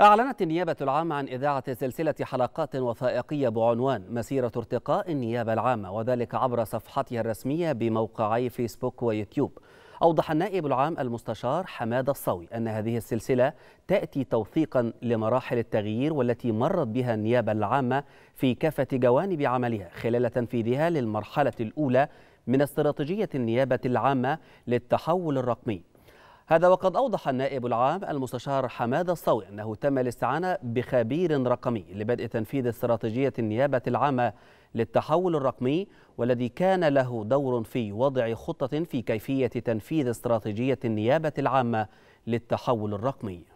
أعلنت النيابة العامة عن إذاعة سلسلة حلقات وثائقية بعنوان مسيرة ارتقاء النيابة العامة وذلك عبر صفحتها الرسمية بموقعي فيسبوك ويوتيوب أوضح النائب العام المستشار حماد الصوي أن هذه السلسلة تأتي توثيقا لمراحل التغيير والتي مرت بها النيابة العامة في كافة جوانب عملها خلال تنفيذها للمرحلة الأولى من استراتيجية النيابة العامة للتحول الرقمي هذا وقد أوضح النائب العام المستشار حماد الصوي أنه تم الاستعانة بخبير رقمي لبدء تنفيذ استراتيجية النيابة العامة للتحول الرقمي والذي كان له دور في وضع خطة في كيفية تنفيذ استراتيجية النيابة العامة للتحول الرقمي